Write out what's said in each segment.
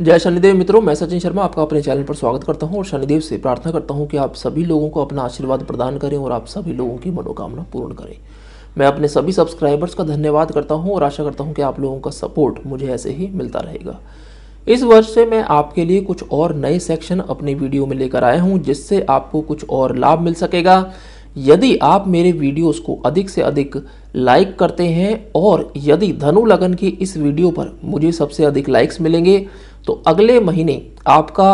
जय शनिदेव मित्रों मैं सचिन शर्मा आपका अपने चैनल पर स्वागत करता हूं और शनिदेव से प्रार्थना करता हूं कि आप सभी लोगों को अपना आशीर्वाद प्रदान करें और आप सभी लोगों की मनोकामना पूर्ण करें मैं अपने सभी सब्सक्राइबर्स का धन्यवाद करता हूं और आशा करता हूं कि आप लोगों का सपोर्ट मुझे ऐसे ही मिलता रहेगा इस वर्ष से मैं आपके लिए कुछ और नए सेक्शन अपने वीडियो में लेकर आया हूँ जिससे आपको कुछ और लाभ मिल सकेगा यदि आप मेरे वीडियोस को अधिक से अधिक लाइक करते हैं और यदि धनु लगन की इस वीडियो पर मुझे सबसे अधिक लाइक्स मिलेंगे तो अगले महीने आपका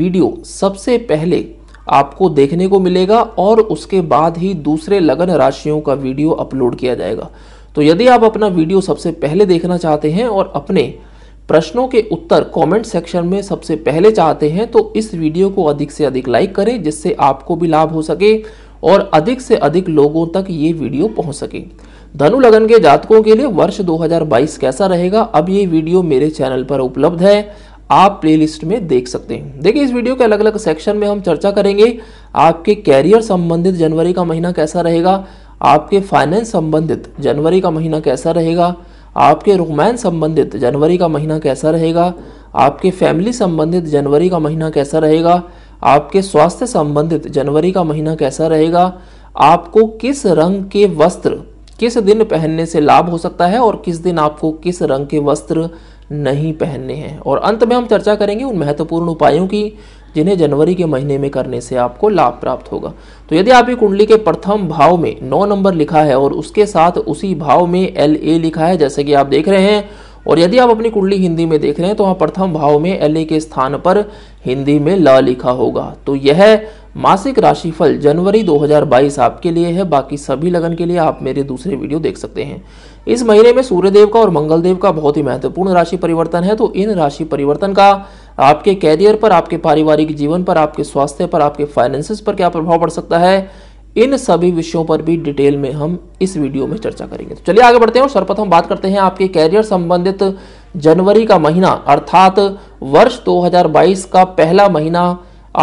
वीडियो सबसे पहले आपको देखने को मिलेगा और उसके बाद ही दूसरे लगन राशियों का वीडियो अपलोड किया जाएगा तो यदि आप अपना वीडियो सबसे पहले देखना चाहते हैं और अपने प्रश्नों के उत्तर कमेंट सेक्शन में सबसे पहले चाहते हैं तो इस वीडियो को अधिक से अधिक लाइक करें जिससे आपको भी लाभ हो सके और अधिक से अधिक लोगों तक ये वीडियो पहुंच सके धनु लगन के जातकों के लिए वर्ष 2022 कैसा रहेगा अब ये वीडियो मेरे चैनल पर उपलब्ध है आप प्लेलिस्ट में देख सकते हैं देखिए इस वीडियो के अलग अलग सेक्शन में हम चर्चा करेंगे आपके कैरियर संबंधित जनवरी का महीना कैसा रहेगा आपके फाइनेंस संबंधित जनवरी का महीना कैसा रहेगा आपके रोमांस संबंधित जनवरी का महीना कैसा रहेगा आपके फैमिली संबंधित जनवरी का महीना कैसा रहेगा आपके स्वास्थ्य संबंधित जनवरी का महीना कैसा रहेगा आपको किस रंग के वस्त्र किस दिन पहनने से लाभ हो सकता है और किस दिन आपको किस रंग के वस्त्र नहीं पहनने हैं और अंत में हम चर्चा करेंगे उन महत्वपूर्ण उपायों की जिन्हें जनवरी के महीने में करने से आपको लाभ प्राप्त होगा तो यदि आपकी कुंडली के प्रथम भाव में नौ नंबर लिखा है और उसके साथ उसी भाव में एल ए लिखा है जैसे कि आप देख रहे हैं और यदि आप अपनी कुंडली हिंदी में देख रहे हैं तो वहां प्रथम भाव में एल के स्थान पर हिंदी में ल लिखा होगा तो यह मासिक राशिफल जनवरी 2022 आपके लिए है बाकी सभी लगन के लिए आप मेरे दूसरे वीडियो देख सकते हैं इस महीने में सूर्यदेव का और मंगलदेव का बहुत ही महत्वपूर्ण राशि परिवर्तन है तो इन राशि परिवर्तन का आपके कैरियर पर आपके पारिवारिक जीवन पर आपके स्वास्थ्य पर आपके फाइनेंसिस पर क्या प्रभाव पड़ सकता है इन सभी विषयों पर भी डिटेल में हम इस वीडियो में चर्चा करेंगे तो चलिए आगे बढ़ते हैं और सर्वप्रथम बात करते हैं आपके कैरियर संबंधित जनवरी का महीना अर्थात वर्ष 2022 का पहला महीना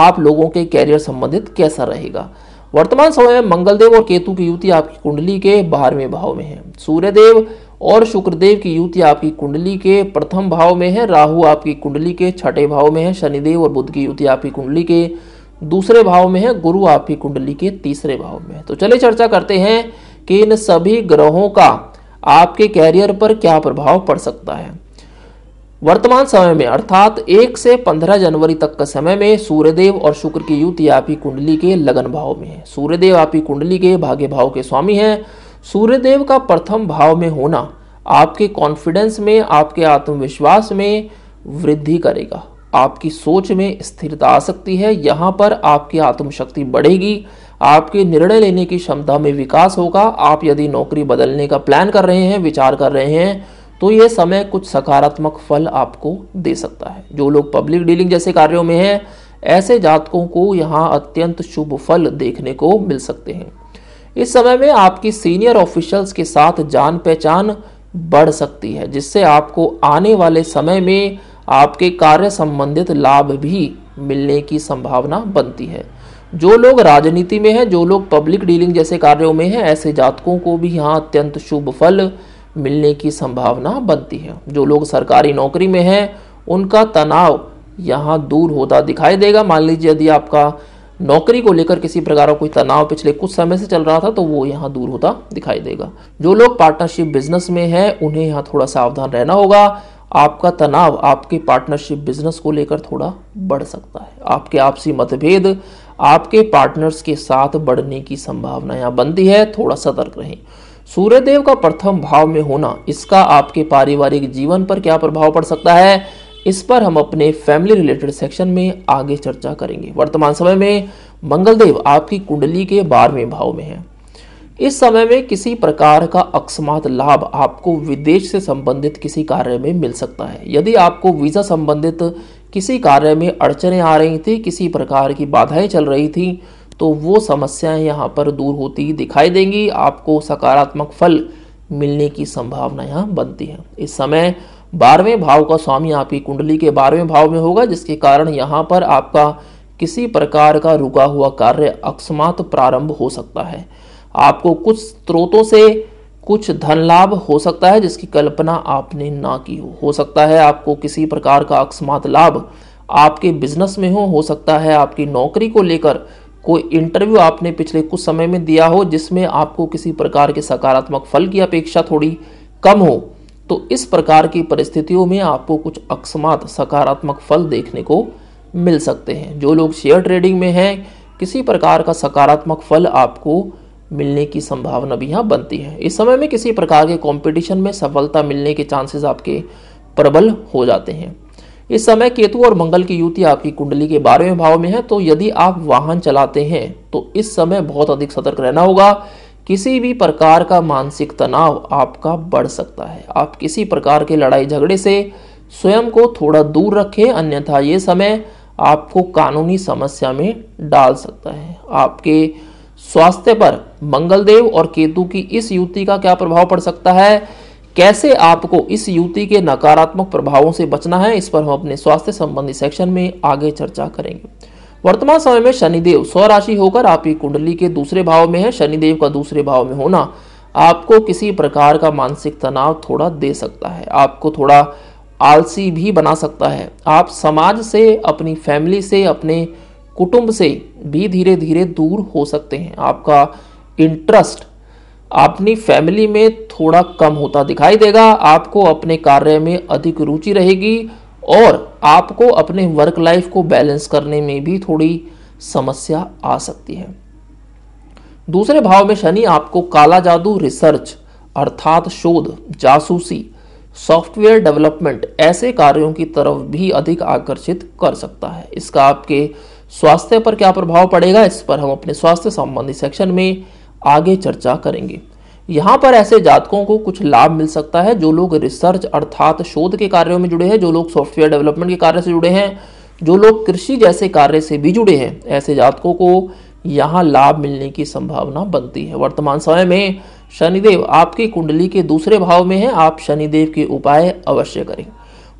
आप लोगों के कैरियर संबंधित कैसा रहेगा वर्तमान समय में मंगलदेव और केतु की युति आपकी कुंडली के बारहवें भाव में है सूर्यदेव और शुक्रदेव की युति आपकी कुंडली के प्रथम भाव में है राहु आपकी कुंडली के छठे भाव में है शनिदेव और बुद्ध की युति आपकी कुंडली के दूसरे भाव में है गुरु आपकी कुंडली के तीसरे भाव में तो चले चर्चा करते हैं कि इन सभी ग्रहों का आपके कैरियर पर क्या प्रभाव पड़ सकता है वर्तमान समय में अर्थात एक से पंद्रह जनवरी तक का समय में सूर्यदेव और शुक्र की युति आपकी कुंडली के लगन भाव में है सूर्यदेव आपकी कुंडली के भाग्य भाव के स्वामी हैं सूर्यदेव का प्रथम भाव में होना आपके कॉन्फिडेंस में आपके आत्मविश्वास में वृद्धि करेगा आपकी सोच में स्थिरता आ सकती है यहाँ पर आपकी आत्मशक्ति बढ़ेगी आपके निर्णय लेने की क्षमता में विकास होगा आप यदि नौकरी बदलने का प्लान कर रहे हैं विचार कर रहे हैं तो यह समय कुछ सकारात्मक फल आपको दे सकता है जो लोग पब्लिक डीलिंग जैसे कार्यों में हैं ऐसे जातकों को यहाँ अत्यंत शुभ फल देखने को मिल सकते हैं इस समय में आपकी सीनियर ऑफिशियल्स के साथ जान पहचान बढ़ सकती है जिससे आपको आने वाले समय में आपके कार्य संबंधित लाभ भी मिलने की संभावना बनती है जो लोग राजनीति में हैं जो लोग पब्लिक डीलिंग जैसे कार्यों में हैं ऐसे जातकों को भी यहाँ अत्यंत शुभ फल मिलने की संभावना बनती है जो लोग सरकारी नौकरी में हैं उनका तनाव यहाँ दूर होता दिखाई देगा मान लीजिए यदि आपका नौकरी को लेकर किसी प्रकार का कोई तनाव पिछले कुछ समय से चल रहा था तो वो यहाँ दूर होता दिखाई देगा जो लोग पार्टनरशिप बिजनेस में हैं उन्हें यहाँ थोड़ा सावधान रहना होगा आपका तनाव आपके पार्टनरशिप बिजनेस को लेकर थोड़ा बढ़ सकता है आपके आपसी मतभेद आपके पार्टनर्स के साथ बढ़ने की संभावना यहाँ बनती है थोड़ा सतर्क रहें सूर्यदेव का प्रथम भाव में होना इसका आपके पारिवारिक जीवन पर क्या प्रभाव पड़ सकता है इस पर हम अपने फैमिली रिलेटेड सेक्शन में आगे चर्चा करेंगे वर्तमान समय में मंगलदेव आपकी कुंडली के बारहवें भाव में है इस समय में किसी प्रकार का अकस्मात लाभ आपको विदेश से संबंधित किसी कार्य में मिल सकता है यदि आपको वीज़ा संबंधित किसी कार्य में अड़चने आ रही थी किसी प्रकार की बाधाएं चल रही थी तो वो समस्याएं यहाँ पर दूर होती दिखाई देंगी आपको सकारात्मक फल मिलने की संभावना यहाँ बनती है इस समय बारहवें भाव का स्वामी आपकी कुंडली के बारहवें भाव में होगा जिसके कारण यहाँ पर आपका किसी प्रकार का रुका हुआ कार्य अकस्मात प्रारंभ हो सकता है आपको कुछ स्रोतों से कुछ धन लाभ हो सकता है जिसकी कल्पना आपने ना की हो हो सकता है आपको किसी प्रकार का अकस्मात लाभ आपके बिजनेस में हो हो सकता है आपकी नौकरी को लेकर कोई इंटरव्यू आपने पिछले कुछ समय में दिया हो जिसमें आपको किसी प्रकार के सकारात्मक फल की अपेक्षा थोड़ी कम हो तो इस प्रकार की परिस्थितियों में आपको कुछ अकस्मात सकारात्मक फल देखने को मिल सकते हैं जो लोग शेयर ट्रेडिंग में हैं किसी प्रकार का सकारात्मक फल आपको मिलने की संभावना भी यहाँ बनती है इस समय में किसी प्रकार के कंपटीशन में सफलता मिलने के चांसेस आपके प्रबल हो जाते हैं इस समय केतु और मंगल की युति आपकी कुंडली के बारहवें भाव में है तो यदि आप वाहन चलाते हैं तो इस समय बहुत अधिक सतर्क रहना होगा किसी भी प्रकार का मानसिक तनाव आपका बढ़ सकता है आप किसी प्रकार के लड़ाई झगड़े से स्वयं को थोड़ा दूर रखें अन्यथा ये समय आपको कानूनी समस्या में डाल सकता है आपके स्वास्थ्य पर मंगलदेव और केतु की इस युति का क्या प्रभाव पड़ सकता है कैसे आपको इस युति के नकारात्मक प्रभावों से बचना है इस पर हम अपने स्वास्थ्य संबंधी सेक्शन में आगे चर्चा करेंगे वर्तमान समय में शनिदेव स्वराशि होकर आपकी कुंडली के दूसरे भाव में है शनिदेव का दूसरे भाव में होना आपको किसी प्रकार का मानसिक तनाव थोड़ा दे सकता है आपको थोड़ा आलसी भी बना सकता है आप समाज से अपनी फैमिली से अपने कुटुंब से भी धीरे धीरे दूर हो सकते हैं आपका इंटरेस्ट अपनी फैमिली में थोड़ा कम होता दिखाई देगा आपको अपने कार्य में अधिक रुचि रहेगी और आपको अपने वर्क लाइफ को बैलेंस करने में भी थोड़ी समस्या आ सकती है दूसरे भाव में शनि आपको काला जादू रिसर्च अर्थात शोध जासूसी सॉफ्टवेयर डेवलपमेंट ऐसे कार्यों की तरफ भी अधिक आकर्षित कर सकता है इसका आपके स्वास्थ्य पर क्या प्रभाव पड़ेगा इस पर हम अपने स्वास्थ्य संबंधी सेक्शन में आगे चर्चा करेंगे यहाँ पर ऐसे जातकों को कुछ लाभ मिल सकता है जो लोग रिसर्च अर्थात शोध के कार्यों में जुड़े हैं जो लोग सॉफ्टवेयर डेवलपमेंट के कार्य से जुड़े हैं जो लोग कृषि जैसे कार्य से भी जुड़े हैं ऐसे जातकों को यहाँ लाभ मिलने की संभावना बनती है वर्तमान समय में शनिदेव आपकी कुंडली के दूसरे भाव में है आप शनिदेव के उपाय अवश्य करें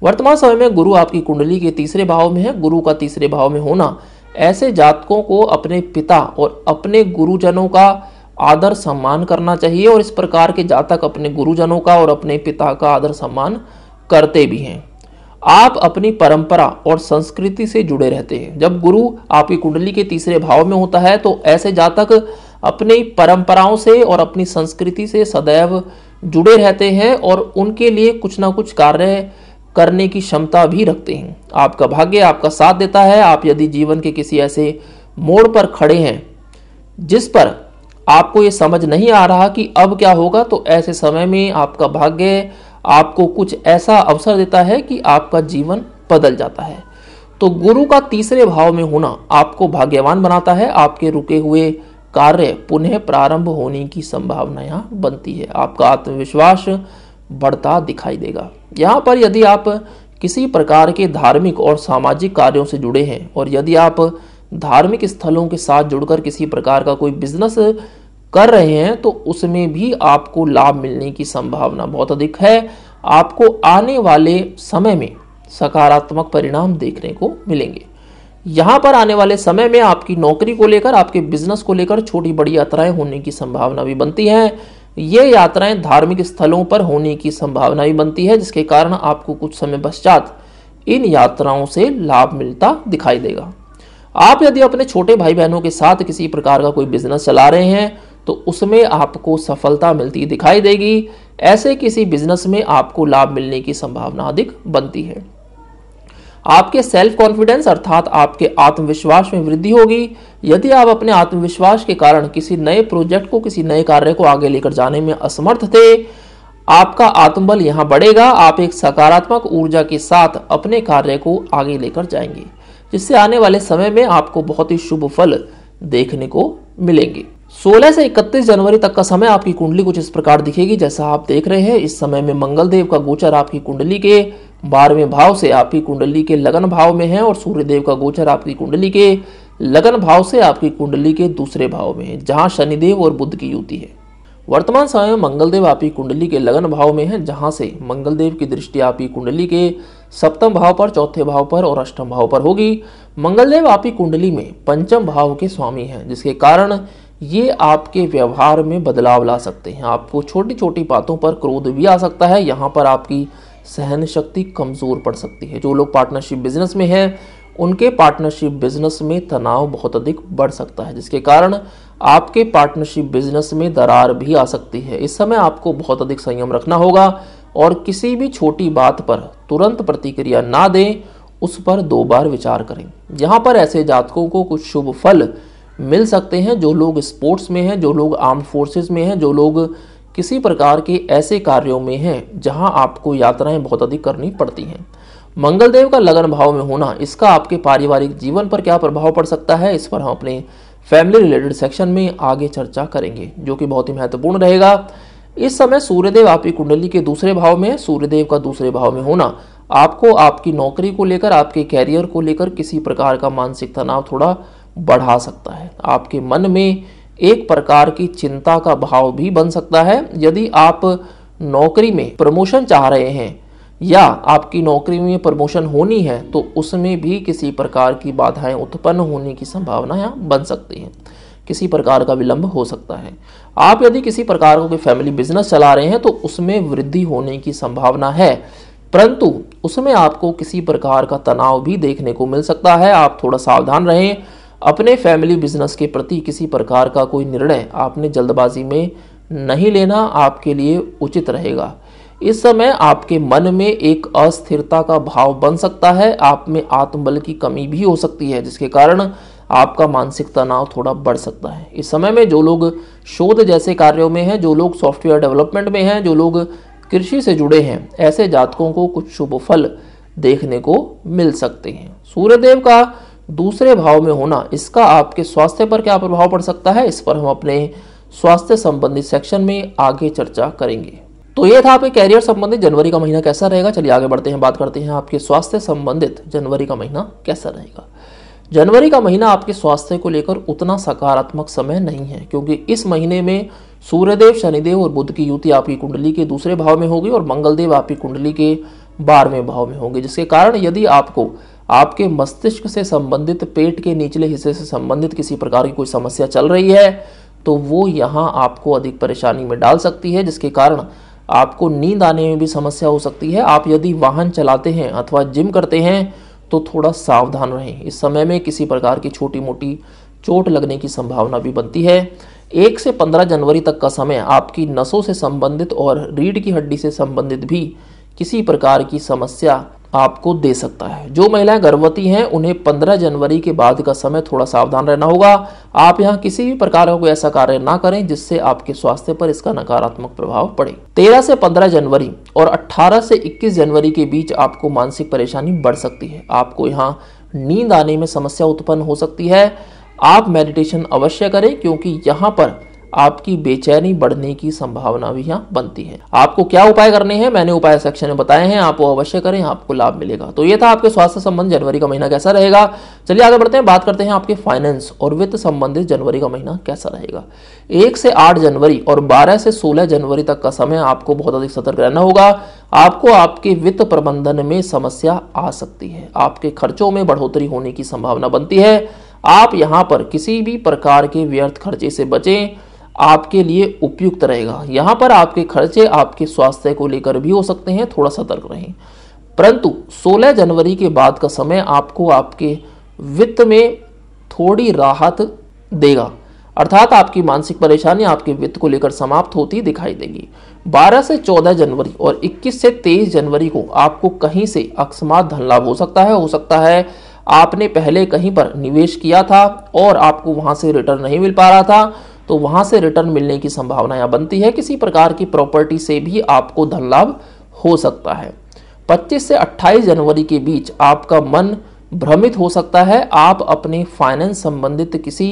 वर्तमान समय में गुरु आपकी कुंडली के तीसरे भाव में है गुरु का तीसरे भाव में होना ऐसे जातकों को अपने पिता और अपने गुरुजनों का आदर सम्मान करना चाहिए और इस प्रकार के जातक अपने गुरुजनों का और अपने पिता का आदर सम्मान करते भी हैं आप अपनी परंपरा और संस्कृति से जुड़े रहते हैं जब गुरु आपकी कुंडली के तीसरे भाव में होता है तो ऐसे जातक अपनी परंपराओं से और अपनी संस्कृति से सदैव जुड़े रहते हैं और उनके लिए कुछ ना कुछ कार्य करने की क्षमता भी रखते हैं आपका भाग्य आपका साथ देता है आप यदि जीवन के किसी ऐसे मोड़ पर खड़े हैं जिस पर आपको ये समझ नहीं आ रहा कि अब क्या होगा तो ऐसे समय में आपका भाग्य आपको कुछ ऐसा अवसर देता है कि आपका जीवन बदल जाता है तो गुरु का तीसरे भाव में होना आपको भाग्यवान बनाता है आपके रुके हुए कार्य पुनः प्रारंभ होने की संभावना बनती है आपका आत्मविश्वास बढ़ता दिखाई देगा यहाँ पर यदि आप किसी प्रकार के धार्मिक और सामाजिक कार्यों से जुड़े हैं और यदि आप धार्मिक स्थलों के साथ जुड़कर किसी प्रकार का कोई बिजनेस कर रहे हैं तो उसमें भी आपको लाभ मिलने की संभावना बहुत अधिक है आपको आने वाले समय में सकारात्मक परिणाम देखने को मिलेंगे यहाँ पर आने वाले समय में आपकी नौकरी को लेकर आपके बिजनेस को लेकर छोटी बड़ी यात्राएं होने की संभावना भी बनती है ये यात्राएं धार्मिक स्थलों पर होने की संभावना भी बनती है जिसके कारण आपको कुछ समय पश्चात इन यात्राओं से लाभ मिलता दिखाई देगा आप यदि अपने छोटे भाई बहनों के साथ किसी प्रकार का कोई बिजनेस चला रहे हैं तो उसमें आपको सफलता मिलती दिखाई देगी ऐसे किसी बिजनेस में आपको लाभ मिलने की संभावना अधिक बनती है आपके सेल्फ कॉन्फिडेंस अर्थात आपके आत्मविश्वास में वृद्धि होगी यदि आप अपने आत्मविश्वास के कारण किसी नए प्रोजेक्ट को किसी नए कार्य को आगे लेकर जाने में असमर्थ थे आपका आत्मबल यहाँ बढ़ेगा आप एक सकारात्मक ऊर्जा के साथ अपने कार्य को आगे लेकर जाएंगे जिससे आने वाले समय में आपको बहुत ही शुभ फल देखने को मिलेंगे 16 से 31 जनवरी तक का समय आपकी कुंडली कुछ इस प्रकार दिखेगी जैसा आप देख रहे हैं इस समय में मंगल देव का गोचर आपकी कुंडली के बारहवें भाव से आपकी कुंडली के लगन भाव में है और सूर्यदेव का गोचर आपकी कुंडली के लगन भाव से आपकी कुंडली के दूसरे भाव में है जहाँ शनिदेव और बुद्ध की युति है वर्तमान समय में मंगलदेव आपकी कुंडली के लगन भाव में है जहाँ से मंगलदेव की दृष्टि आपकी कुंडली के सप्तम भाव पर चौथे भाव पर और अष्टम भाव पर होगी मंगलदेव आपकी कुंडली में पंचम भाव के स्वामी हैं जिसके कारण ये आपके व्यवहार में बदलाव ला सकते हैं आपको छोटी छोटी बातों पर क्रोध भी आ सकता है यहाँ पर आपकी सहन शक्ति कमज़ोर पड़ सकती है जो लोग पार्टनरशिप बिजनेस में हैं उनके पार्टनरशिप बिजनेस में तनाव बहुत अधिक बढ़ सकता है जिसके कारण आपके पार्टनरशिप बिजनेस में दरार भी आ सकती है इस समय आपको बहुत अधिक संयम रखना होगा और किसी भी छोटी बात पर तुरंत प्रतिक्रिया ना दें उस पर दो बार विचार करें यहाँ पर ऐसे जातकों को कुछ शुभ फल मिल सकते हैं जो लोग स्पोर्ट्स में हैं जो लोग आर्म फोर्सेस में हैं जो लोग किसी प्रकार के ऐसे कार्यों में हैं जहां आपको यात्राएं बहुत अधिक करनी पड़ती हैं मंगलदेव का लगन भाव में होना इसका आपके पारिवारिक जीवन पर क्या प्रभाव पड़ सकता है इस पर हम अपने फैमिली रिलेटेड सेक्शन में आगे चर्चा करेंगे जो कि बहुत ही महत्वपूर्ण रहेगा इस समय सूर्यदेव आपकी कुंडली के दूसरे भाव में सूर्यदेव का दूसरे भाव में होना आपको आपकी नौकरी को लेकर आपके कैरियर को लेकर किसी प्रकार का मानसिक तनाव थोड़ा बढ़ा सकता है आपके मन में एक प्रकार की चिंता का भाव भी बन सकता है यदि आप नौकरी में प्रमोशन चाह रहे हैं या आपकी नौकरी में प्रमोशन होनी है तो उसमें भी किसी प्रकार की बाधाएं उत्पन्न होने की संभावना यहाँ बन सकती हैं किसी प्रकार का विलंब हो सकता है आप यदि किसी प्रकार का कोई फैमिली बिजनेस चला रहे हैं तो उसमें वृद्धि होने की संभावना है परंतु उसमें आपको किसी प्रकार का तनाव भी देखने को मिल सकता है आप थोड़ा सावधान रहें अपने फैमिली बिजनेस के प्रति किसी प्रकार का कोई निर्णय आपने जल्दबाजी में नहीं लेना आपके लिए उचित रहेगा इस समय आपके मन में एक अस्थिरता का भाव बन सकता है आप में आत्मबल की कमी भी हो सकती है जिसके कारण आपका मानसिक तनाव थोड़ा बढ़ सकता है इस समय में जो लोग शोध जैसे कार्यों में हैं जो लोग सॉफ्टवेयर डेवलपमेंट में हैं जो लोग कृषि से जुड़े हैं ऐसे जातकों को कुछ शुभ फल देखने को मिल सकते हैं सूर्यदेव का दूसरे भाव में होना इसका आपके स्वास्थ्य पर क्या प्रभाव पड़ सकता है इस पर हम अपने स्वास्थ्य संबंधी सेक्शन में आगे चर्चा करेंगे तो ये था आपके कैरियर संबंधित जनवरी का महीना कैसा रहेगा चलिए आगे बढ़ते हैं बात करते हैं आपके स्वास्थ्य संबंधित जनवरी का महीना कैसा रहेगा जनवरी का महीना आपके स्वास्थ्य को लेकर उतना सकारात्मक समय नहीं है क्योंकि इस महीने में सूर्यदेव शनिदेव और बुद्ध की युति आपकी कुंडली के दूसरे भाव में होगी और मंगलदेव आपकी कुंडली के बारहवें भाव में होंगे जिसके कारण यदि आपको आपके मस्तिष्क से संबंधित पेट के निचले हिस्से से संबंधित किसी प्रकार की कोई समस्या चल रही है तो वो यहाँ आपको अधिक परेशानी में डाल सकती है जिसके कारण आपको नींद आने में भी समस्या हो सकती है आप यदि वाहन चलाते हैं अथवा जिम करते हैं तो थोड़ा सावधान रहें इस समय में किसी प्रकार की छोटी मोटी चोट लगने की संभावना भी बनती है एक से पंद्रह जनवरी तक का समय आपकी नसों से संबंधित और रीढ़ की हड्डी से संबंधित भी किसी प्रकार की समस्या आपको दे सकता है जो महिलाएं गर्भवती हैं उन्हें 15 जनवरी के बाद का समय थोड़ा सावधान रहना होगा आप यहाँ किसी भी प्रकार का कोई ऐसा कार्य ना करें जिससे आपके स्वास्थ्य पर इसका नकारात्मक प्रभाव पड़े 13 से 15 जनवरी और 18 से 21 जनवरी के बीच आपको मानसिक परेशानी बढ़ सकती है आपको यहाँ नींद आने में समस्या उत्पन्न हो सकती है आप मेडिटेशन अवश्य करें क्योंकि यहाँ पर आपकी बेचैनी बढ़ने की संभावना भी यहाँ बनती है आपको क्या उपाय करने हैं मैंने उपाय सेक्शन में बताए हैं आप वो अवश्य करें आपको लाभ मिलेगा तो ये था आपके स्वास्थ्य संबंध जनवरी का महीना कैसा रहेगा चलिए आगे बढ़ते हैं बात करते हैं आपके फाइनेंस और वित्त संबंधित जनवरी का महीना कैसा रहेगा एक से आठ जनवरी और बारह से सोलह जनवरी तक का समय आपको बहुत अधिक सतर्क रहना होगा आपको आपके वित्त प्रबंधन में समस्या आ सकती है आपके खर्चों में बढ़ोतरी होने की संभावना बनती है आप यहाँ पर किसी भी प्रकार के व्यर्थ खर्चे से बचें आपके लिए उपयुक्त रहेगा यहाँ पर आपके खर्चे आपके स्वास्थ्य को लेकर भी हो सकते हैं थोड़ा सतर्क रहें परंतु 16 जनवरी के बाद का समय आपको आपके वित्त में थोड़ी राहत देगा अर्थात आपकी मानसिक परेशानी आपके वित्त को लेकर समाप्त होती दिखाई देगी 12 से 14 जनवरी और 21 से 23 जनवरी को आपको कहीं से अकस्मात धन लाभ हो सकता है हो सकता है आपने पहले कहीं पर निवेश किया था और आपको वहां से रिटर्न नहीं मिल पा रहा था तो वहां से रिटर्न मिलने की संभावना यहाँ बनती है किसी प्रकार की प्रॉपर्टी से भी आपको धन लाभ हो सकता है 25 से 28 जनवरी के बीच आपका मन भ्रमित हो सकता है आप अपने फाइनेंस संबंधित किसी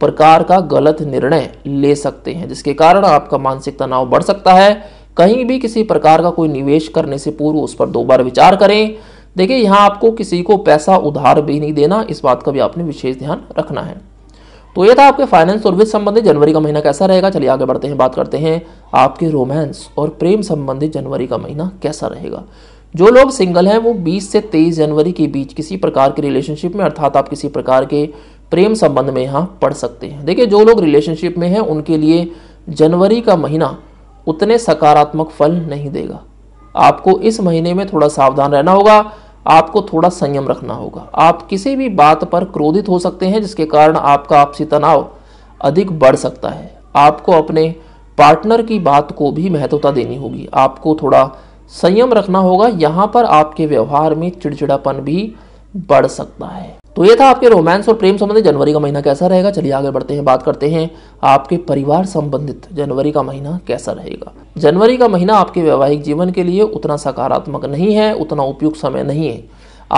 प्रकार का गलत निर्णय ले सकते हैं जिसके कारण आपका मानसिक तनाव बढ़ सकता है कहीं भी किसी प्रकार का कोई निवेश करने से पूर्व उस पर दो बार विचार करें देखिए यहाँ आपको किसी को पैसा उधार भी नहीं देना इस बात का भी आपने विशेष ध्यान रखना है तो ये था आपके फाइनेंस और वित्त संबंधित जनवरी का महीना कैसा रहेगा चलिए आगे बढ़ते हैं बात करते हैं आपके रोमांस और प्रेम संबंधित जनवरी का महीना कैसा रहेगा जो लोग सिंगल हैं वो 20 से 23 जनवरी के बीच किसी प्रकार के रिलेशनशिप में अर्थात आप किसी प्रकार के प्रेम संबंध में यहाँ पढ़ सकते हैं देखिए जो लोग रिलेशनशिप में हैं उनके लिए जनवरी का महीना उतने सकारात्मक फल नहीं देगा आपको इस महीने में थोड़ा सावधान रहना होगा आपको थोड़ा संयम रखना होगा आप किसी भी बात पर क्रोधित हो सकते हैं जिसके कारण आपका आपसी तनाव अधिक बढ़ सकता है आपको अपने पार्टनर की बात को भी महत्वता देनी होगी आपको थोड़ा संयम रखना होगा यहाँ पर आपके व्यवहार में चिड़चिड़ापन भी बढ़ सकता है तो ये था आपके रोमांस और प्रेम संबंधित जनवरी का महीना कैसा रहेगा चलिए आगे बढ़ते हैं बात करते हैं आपके परिवार संबंधित जनवरी का महीना कैसा रहेगा जनवरी का महीना आपके वैवाहिक जीवन के लिए उतना सकारात्मक नहीं है उतना उपयुक्त समय नहीं है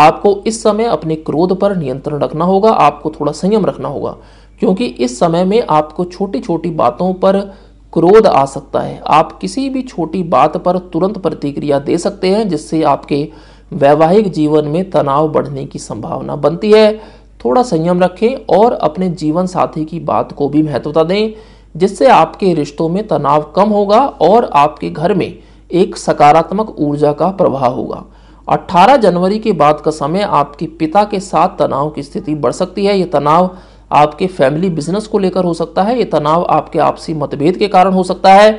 आपको इस समय अपने क्रोध पर नियंत्रण रखना होगा आपको थोड़ा संयम रखना होगा क्योंकि इस समय में आपको छोटी छोटी बातों पर क्रोध आ सकता है आप किसी भी छोटी बात पर तुरंत प्रतिक्रिया दे सकते हैं जिससे आपके वैवाहिक जीवन में तनाव बढ़ने की संभावना बनती है थोड़ा संयम रखें और अपने जीवन साथी की बात को भी महत्वता दें जिससे आपके रिश्तों में तनाव कम होगा और आपके घर में एक सकारात्मक ऊर्जा का प्रवाह होगा 18 जनवरी के बाद का समय आपके पिता के साथ तनाव की स्थिति बढ़ सकती है ये तनाव आपके फैमिली बिजनेस को लेकर हो सकता है ये तनाव आपके आपसी मतभेद के कारण हो सकता है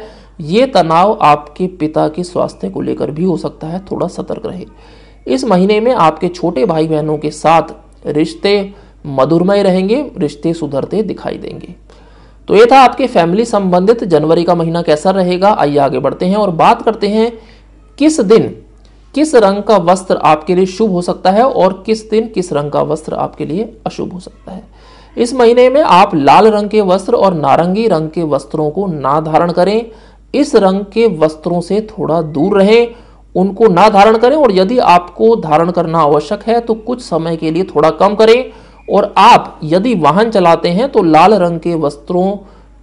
ये तनाव आपके पिता के स्वास्थ्य को लेकर भी हो सकता है थोड़ा सतर्क रहे इस महीने में आपके छोटे भाई बहनों के साथ रिश्ते मधुरमय रहेंगे रिश्ते सुधरते दिखाई देंगे तो ये था आपके फैमिली संबंधित जनवरी का महीना कैसा रहेगा आइए आगे बढ़ते हैं और बात करते हैं किस दिन किस रंग का वस्त्र आपके लिए शुभ हो सकता है और किस दिन किस रंग का वस्त्र आपके लिए अशुभ हो सकता है इस महीने में आप लाल रंग के वस्त्र और नारंगी रंग के वस्त्रों को ना धारण करें इस रंग के वस्त्रों से थोड़ा दूर रहें उनको ना धारण करें और यदि आपको धारण करना आवश्यक है तो कुछ समय के लिए थोड़ा कम करें और आप यदि वाहन चलाते हैं तो लाल रंग के वस्त्रों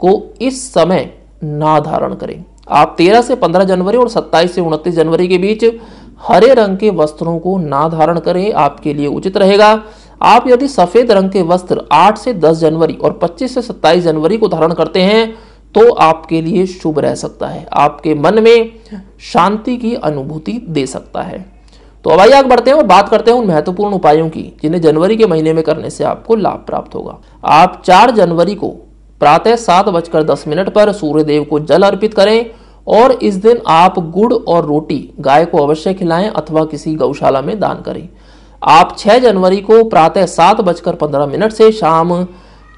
को इस समय ना धारण करें आप 13 से 15 जनवरी और 27 से 29 जनवरी के बीच हरे रंग के वस्त्रों को ना धारण करें आपके लिए उचित रहेगा आप यदि सफेद रंग के वस्त्र 8 से 10 जनवरी और 25 से 27 जनवरी को धारण करते हैं तो आपके लिए शुभ रह सकता है आपके मन में शांति की अनुभूति दे सकता है तो अब आइए आगे बढ़ते हैं और बात करते हैं उन महत्वपूर्ण उपायों की जिन्हें जनवरी के महीने में करने से आपको लाभ प्राप्त होगा आप चार जनवरी को प्रातः सात बजकर दस मिनट पर सूर्यदेव को जल अर्पित करें और इस दिन आप गुड़ और रोटी गाय को अवश्य खिलाएं अथवा किसी गौशाला में दान करें आप 6 जनवरी को प्रातः सात बजकर पंद्रह मिनट से शाम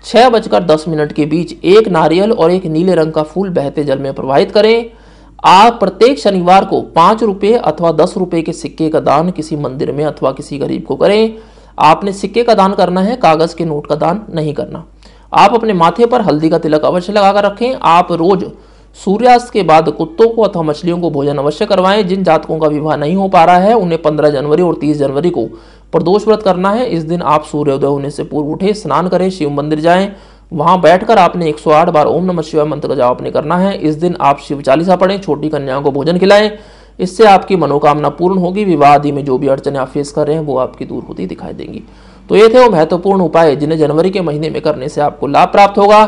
छह बजकर दस मिनट के बीच एक नारियल और एक नीले रंग का फूल बहते जल में प्रवाहित करें आप प्रत्येक शनिवार को पांच रुपये अथवा दस रुपये के सिक्के का दान किसी मंदिर में अथवा किसी गरीब को करें आपने सिक्के का दान करना है कागज़ के नोट का दान नहीं करना आप अपने माथे पर हल्दी का तिलक अवश्य लगाकर रखें आप रोज़ सूर्यास्त के बाद कुत्तों को अथवा मछलियों को भोजन अवश्य करवाएं जिन जातकों का विवाह नहीं हो पा रहा है उन्हें 15 जनवरी और 30 जनवरी को प्रदोष व्रत करना है इस दिन आप सूर्योदय होने से पूर्व उठे स्नान करें शिव मंदिर जाएं वहां बैठकर आपने 108 बार ओम नमः शिवाय मंत्र का जाप आपने करना है इस दिन आप शिव चालीसा पढ़ें छोटी कन्याओं को भोजन खिलाएं इससे आपकी मनोकामना पूर्ण होगी विवाह आदि में जो भी अड़चने आप फेस कर रहे हैं वो आपकी दूर होती दिखाई देंगी तो ये थे वो महत्वपूर्ण उपाय जिन्हें जनवरी के महीने में करने से आपको लाभ प्राप्त होगा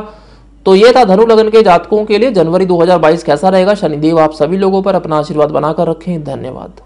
तो ये था धनु लगन के जातकों के लिए जनवरी 2022 कैसा रहेगा शनिदेव आप सभी लोगों पर अपना आशीर्वाद बनाकर रखें धन्यवाद